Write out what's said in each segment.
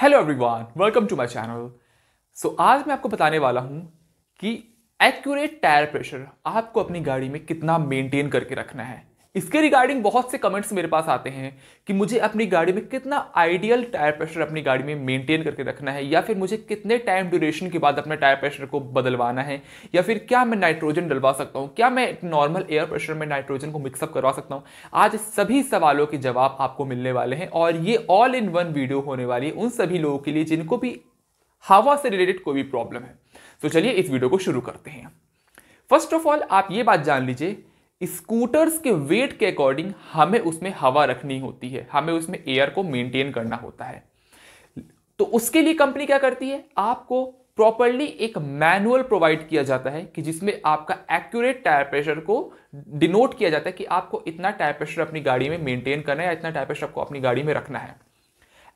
hello everyone welcome to my channel so आज मैं आपको बताने वाला हूँ कि एक्यूरेट टायर प्रेशर आपको अपनी गाड़ी में कितना मेंटेन करके रखना है इसके रिगार्डिंग बहुत से कमेंट्स मेरे पास आते हैं कि मुझे अपनी गाड़ी में कितना आइडियल टायर प्रेशर अपनी गाड़ी में मेंटेन करके रखना है या फिर मुझे कितने टाइम ड्यूरेशन के बाद अपने टायर प्रेशर को बदलवाना है या फिर क्या मैं नाइट्रोजन डलवा सकता हूँ क्या मैं नॉर्मल एयर प्रेशर में नाइट्रोजन को मिक्सअप करवा सकता हूँ आज सभी सवालों के जवाब आपको मिलने वाले हैं और ये ऑल इन वन वीडियो होने वाली है उन सभी लोगों के लिए जिनको भी हवा से रिलेटेड कोई भी प्रॉब्लम है तो चलिए इस वीडियो को शुरू करते हैं फर्स्ट ऑफ ऑल आप ये बात जान लीजिए स्कूटर्स के वेट के अकॉर्डिंग हमें उसमें हवा रखनी होती है हमें उसमें एयर को मेंटेन करना होता है तो उसके लिए कंपनी क्या करती है आपको प्रॉपरली एक मैनुअल प्रोवाइड किया जाता है कि जिसमें आपका एक्यूरेट टायर प्रेशर को डिनोट किया जाता है कि आपको इतना टायर प्रेशर अपनी गाड़ी में मेंटेन करना है या इतना टायर प्रेशर आपको अपनी गाड़ी में रखना है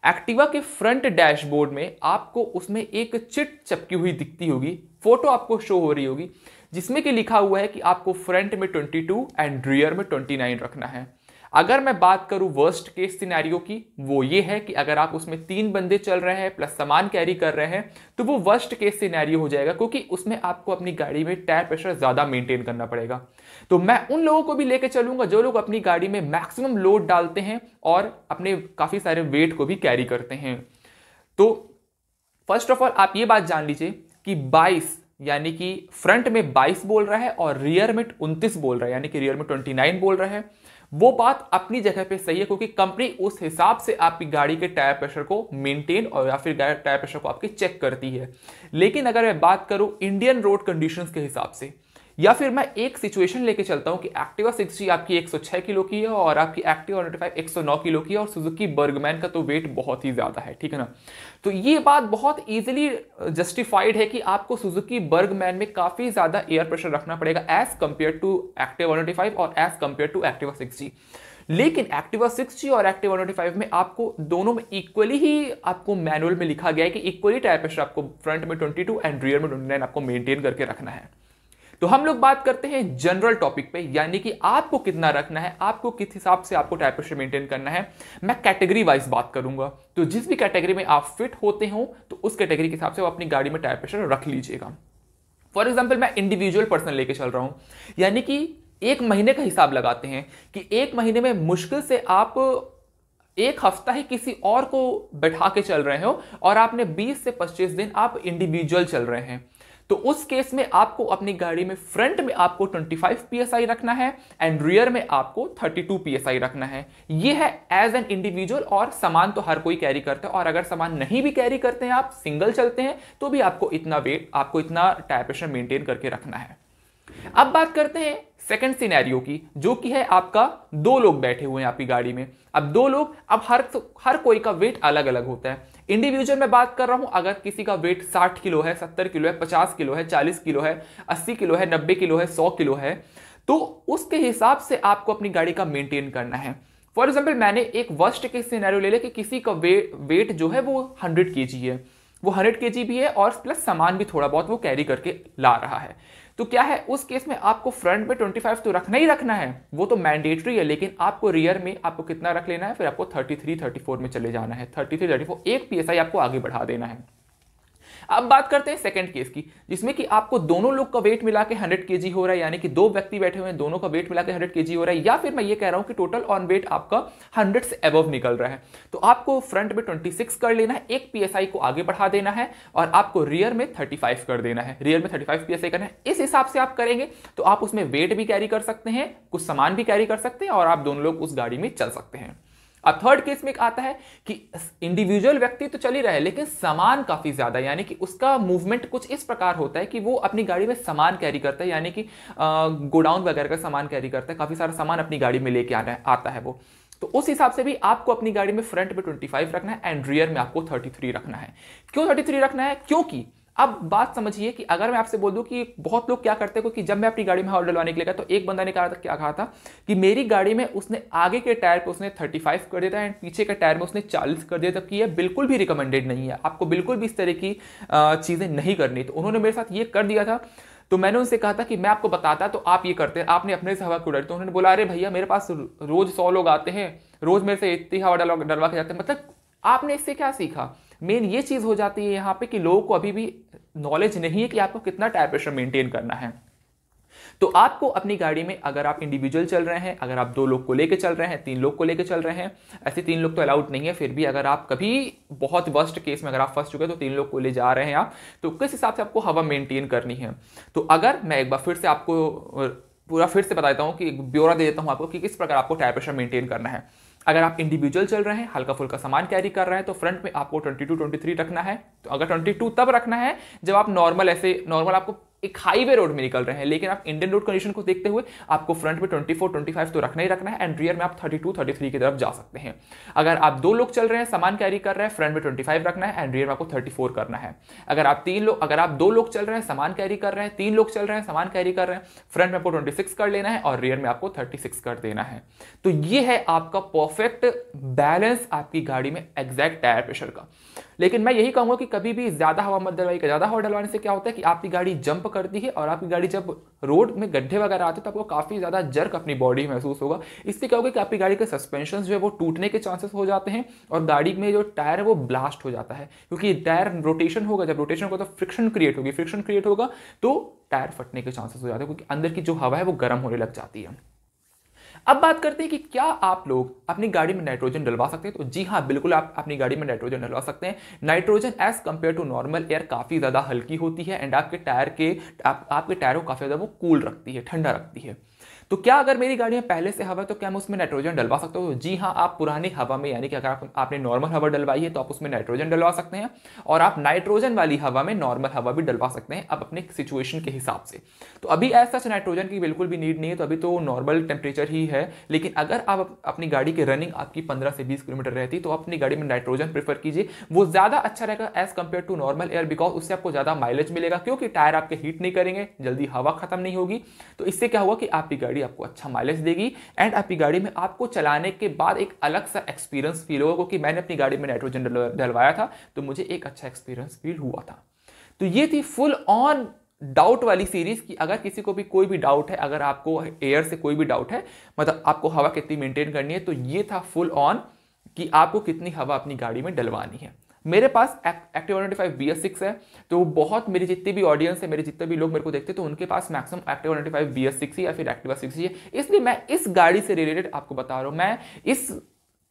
एक्टिवा के फ्रंट डैशबोर्ड में आपको उसमें एक चिट चपकी हुई दिखती होगी फोटो आपको शो हो रही होगी जिसमें कि लिखा हुआ है कि आपको फ्रंट में 22 एंड रियर में 29 रखना है अगर मैं बात करूं वर्स्ट केस सिनेरियो की वो ये है कि अगर आप उसमें तीन बंदे चल रहे हैं प्लस सामान कैरी कर रहे हैं तो वो वर्स्ट केस सिनेरियो हो जाएगा क्योंकि उसमें आपको अपनी गाड़ी में टायर प्रेशर ज़्यादा मेंटेन करना पड़ेगा तो मैं उन लोगों को भी लेकर चलूंगा जो लोग अपनी गाड़ी में मैक्सिमम लोड डालते हैं और अपने काफ़ी सारे वेट को भी कैरी करते हैं तो फर्स्ट ऑफ ऑल आप ये बात जान लीजिए कि बाइस यानी कि फ्रंट में 22 बोल रहा है और रियर में 29 बोल रहा है यानी कि रियर में 29 बोल रहा है वो बात अपनी जगह पे सही है क्योंकि कंपनी उस हिसाब से आपकी गाड़ी के टायर प्रेशर को मेंटेन और या फिर टायर प्रेशर को आपकी चेक करती है लेकिन अगर मैं बात करूं इंडियन रोड कंडीशंस के हिसाब से या फिर मैं एक सिचुएशन लेके चलता हूँ कि एक्टिवा सिक्स आपकी 106 किलो की है और आपकी एक्टिवा नोटिफाइव 109 किलो की है और सुजुकी बर्गमैन का तो वेट बहुत ही ज़्यादा है ठीक है ना तो ये बात बहुत ईजिली जस्टिफाइड uh, है कि आपको सुजुकी बर्गमैन में काफ़ी ज़्यादा एयर प्रेशर रखना पड़ेगा as compare to Activa five और as compare to Activa six लेकिन एक्टिवा जी और एक्टिवा फाइव में आपको दोनों में इक्वली ही आपको मैनुअल में लिखा गया है कि इक्वली टायर प्रेशर आपको फ्रंट में 22 एंड रियर में 29 आपको मेंटेन करके रखना है तो हम लोग बात करते हैं जनरल टॉपिक पे यानी कि आपको कितना रखना है आपको किस हिसाब से आपको प्रेशर मेंटेन करना है मैं कैटेगरी वाइज बात करूंगा तो जिस भी कैटेगरी में आप फिट होते हो तो उस कैटेगरी के हिसाब से आप अपनी गाड़ी में प्रेशर रख लीजिएगा फॉर एग्जाम्पल मैं इंडिविजुअल पर्सन लेके चल रहा हूँ यानी कि एक महीने का हिसाब लगाते हैं कि एक महीने में मुश्किल से आप एक हफ्ता ही किसी और को बैठा के चल रहे हो और आपने 20 से 25 दिन आप इंडिविजुअल चल रहे हैं तो उस केस में आपको अपनी गाड़ी में फ्रंट में आपको 25 psi रखना है एंड रियर में आपको 32 psi रखना है ये है एज एन इंडिविजुअल और सामान तो हर कोई कैरी करता है और अगर सामान नहीं भी कैरी करते हैं आप सिंगल चलते हैं तो भी आपको इतना वेट आपको इतना टाइपेशन मेंटेन करके रखना है अब बात करते हैं सेकेंड सिनेरियो की जो कि है आपका दो लोग बैठे हुए हैं आपकी गाड़ी में अब दो लोग अब हर हर कोई का वेट अलग अलग होता है इंडिविजुअल में बात कर रहा हूं अगर किसी का वेट 60 किलो है 70 किलो है 50 किलो है 40 किलो है 80 किलो है 90 किलो है 100 किलो है तो उसके हिसाब से आपको अपनी गाड़ी का मेंटेन करना है फॉर एग्जाम्पल मैंने एक वर्स्ट के सिनेरियो ले लिया कि किसी का वे, वेट जो है वो हंड्रेड के है वो हंड्रेड के भी है और प्लस सामान भी थोड़ा बहुत वो कैरी करके ला रहा है तो क्या है उस केस में आपको फ्रंट में 25 तो रखना ही रखना है वो तो मैंडेटरी है लेकिन आपको रियर में आपको कितना रख लेना है फिर आपको 33, 34 में चले जाना है 33, 34 एक पीएसआई आपको आगे बढ़ा देना है अब बात करते हैं सेकंड केस की जिसमें कि आपको दोनों लोग का वेट मिला के हंड्रेड के हो रहा है यानी कि दो व्यक्ति बैठे हुए हैं दोनों का वेट मिला के हंड्रेड के हो रहा है या फिर मैं ये कह रहा हूं कि टोटल ऑन वेट आपका हंड्रेड से अबव निकल रहा है तो आपको फ्रंट में ट्वेंटी सिक्स कर लेना है एक पी को आगे बढ़ा देना है और आपको रियर में थर्टी फाइव कर देना है रियर में थर्टी फाइव पी करना है इस हिसाब से आप करेंगे तो आप उसमें वेट भी कैरी कर सकते हैं कुछ सामान भी कैरी कर सकते हैं और आप दोनों लोग उस गाड़ी में चल सकते हैं अब थर्ड केस में आता है कि इंडिविजुअल व्यक्ति तो चल ही रहा है लेकिन सामान काफी ज्यादा यानी कि उसका मूवमेंट कुछ इस प्रकार होता है कि वो अपनी गाड़ी में सामान कैरी करता है यानी कि गोडाउन वगैरह का सामान कैरी करता है काफी सारा सामान अपनी गाड़ी में लेके आना आता है वो तो उस हिसाब से भी आपको अपनी गाड़ी में फ्रंट में ट्वेंटी रखना है एंड रियर में आपको थर्टी रखना है क्यों थर्टी रखना है क्योंकि अब बात समझिए कि अगर मैं आपसे बोल दूं कि बहुत लोग क्या करते हैं कि जब मैं अपनी गाड़ी में हॉल डलवाने के लिए तो एक बंदा ने कहा था क्या कहा था कि मेरी गाड़ी में उसने आगे के टायर पे उसने 35 कर दिया था एंड पीछे के टायर में उसने 40 कर दिया था कि यह बिल्कुल भी रिकमेंडेड नहीं है आपको बिल्कुल भी इस तरह की चीज़ें नहीं करनी तो उन्होंने मेरे साथ ये कर दिया था तो मैंने उनसे कहा था कि मैं आपको बताता तो आप ये करते हैं आपने अपने से हवा क्यों डरते तो उन्होंने बोला अरे भैया मेरे पास रोज़ सौ लोग आते हैं रोज़ मेरे से इतनी हवा डलवा के जाते हैं मतलब आपने इससे क्या सीखा मेन ये चीज़ हो जाती है यहाँ पे कि लोगों को अभी भी नॉलेज नहीं है कि आपको कितना टायर प्रेशर मेंटेन करना है तो आपको अपनी गाड़ी में अगर आप इंडिविजुअल चल रहे हैं अगर आप दो लोग को लेकर चल रहे हैं तीन लोग को लेकर चल रहे हैं ऐसे तीन लोग तो अलाउड नहीं है फिर भी अगर आप कभी बहुत वर्स्ट केस में अगर आप फंस चुके हैं तो तीन लोग को ले जा रहे हैं आप तो किस हिसाब से आपको हवा मेंटेन करनी है तो अगर मैं एक बार फिर से आपको पूरा फिर से बता देता हूँ कि ब्यौरा दे देता हूँ आपको कि किस प्रकार आपको टायर प्रेशर मेंटेन करना है अगर आप इंडिविजुअल चल रहे हैं हल्का फुल्का सामान कैरी कर रहे हैं तो फ्रंट में आपको 22 23 रखना है तो अगर 22 तब रखना है जब आप नॉर्मल ऐसे नॉर्मल आपको एक हाईवे रोड में निकल रहे हैं लेकिन आप इंडियन रोड कंडीशन को देखते हुए आपको फ्रंट में 24, 25 तो रखना ही रखना है एंड रियर में आप 32, 33 की तरफ जा सकते हैं अगर आप दो लोग चल रहे हैं सामान कैरी कर रहे हैं फ्रंट में 25 रखना है एंड रियर में आपको 34 करना है अगर आप तीन लोग अगर आप दो लोग चल रहे हैं सामान कैरी कर रहे हैं तीन लोग चल रहे हैं सामान कैरी कर रहे हैं फ्रंट में आपको ट्वेंटी कर लेना है और रियर में आपको थर्टी कर देना है तो ये है आपका परफेक्ट बैलेंस आपकी गाड़ी में एग्जैक्ट टायर प्रेशर का लेकिन मैं यही कहूंगा कि कभी भी ज़्यादा हवा मत डलवाइए ज़्यादा हवा डलवाने से क्या होता है कि आपकी गाड़ी जंप करती है और आपकी गाड़ी जब रोड में गड्ढे वगैरह आते हैं तो आपको काफ़ी ज़्यादा जर्क अपनी बॉडी में महसूस होगा इससे क्या होगा कि आपकी गाड़ी के सस्पेंशन जो है वो टूटने के चांसेस हो जाते हैं और गाड़ी में जो टायर है वो ब्लास्ट हो जाता है क्योंकि टायर रोटेशन होगा जब रोटेशन होगा तो फ्रिक्शन क्रिएट होगी फ्रिक्शन क्रिएट होगा तो टायर फटने के चांसेस हो जाते हैं क्योंकि अंदर की जो हवा है वो गर्म होने लग जाती है अब बात करते हैं कि क्या आप लोग अपनी गाड़ी में नाइट्रोजन डलवा सकते हैं तो जी हाँ बिल्कुल आप अपनी गाड़ी में नाइट्रोजन डलवा सकते हैं nitrogen as compare to normal air काफ़ी ज़्यादा हल्की होती है एंड आपके टायर के आप, आपके टायर को काफ़ी ज़्यादा वो कूल रखती है ठंडा रखती है तो क्या अगर मेरी गाड़ी में पहले से हवा है तो क्या मैं उसमें नाइट्रोजन डलवा सकता हूँ जी हाँ आप पुरानी हवा में यानी कि अगर आप, आपने नॉर्मल हवा डलवाई है तो आप उसमें नाइट्रोजन डलवा सकते हैं और आप नाइट्रोजन वाली हवा में नॉर्मल हवा भी डलवा सकते हैं अब अपने सिचुएशन के हिसाब से तो अभी ऐसा नाइट्रोजन की बिल्कुल भी नीड नहीं है तो अभी तो नॉर्मल टेम्परेचर ही है लेकिन अगर आप अपनी गाड़ी की रनिंग आपकी पंद्रह से बीस किलोमीटर रहती तो अपनी गाड़ी में नाइट्रोजन प्रीफर कीजिए वो ज़्यादा अच्छा रहेगा as compare to normal air because उससे आपको ज़्यादा माइलेज मिलेगा क्योंकि टायर आपके हीट नहीं करेंगे जल्दी हवा खत्म नहीं होगी तो इससे क्या हुआ कि आप आपकी गाड़ी आपको अच्छा माइलेज देगी एंड आपकी गाड़ी में आपको चलाने के बाद एक अलग सा एक्सपीरियंस फील होगा क्योंकि मैंने अपनी गाड़ी में नाइट्रोजन डलवाया था तो मुझे एक अच्छा एक्सपीरियंस फील हुआ था तो ये थी फुल ऑन डाउट वाली सीरीज की अगर किसी को भी कोई भी डाउट है अगर आपको एयर से कोई भी डाउट है मतलब आपको हवा कितनी मेंटेन करनी है तो ये था फुल ऑन कि आपको कितनी हवा अपनी गाड़ी में डलवानी है मेरे पास active one B S six है तो बहुत मेरी जितनी भी ऑडियंस है मेरे जितने भी लोग मेरे को देखते हैं तो उनके पास maximum active one B S six या फिर एक्टिव सिक्स ही है इसलिए मैं इस गाड़ी से रिलेटेड आपको बता रहा हूँ मैं इस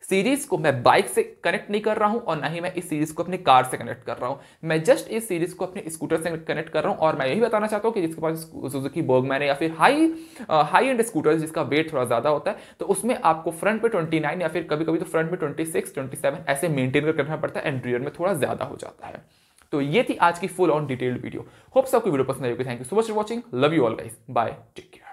सीरीज को मैं बाइक से कनेक्ट नहीं कर रहा हूं और ना ही मैं इस सीरीज को अपनी कार से कनेक्ट कर रहा हूं मैं जस्ट इस सीरीज को अपने स्कूटर से कनेक्ट कर रहा हूं और मैं यही बताना चाहता हूं कि जिसके पास सुजुकी बोग है या फिर हाई हाई एंड स्कूटर जिसका वेट थोड़ा ज्यादा होता है तो उसमें आपको फ्रंट पे नाइन या फिर कभी कभी तो फ्रंट पे ट्वेंटी सेवन ऐसे मेंटेन कर करना पड़ता है एंड रियर में थोड़ा ज्यादा हो जाता है तो ये थी आज की full on detailed video hope सबको वीडियो पसंद आई thank you so much for watching love you all guys bye take care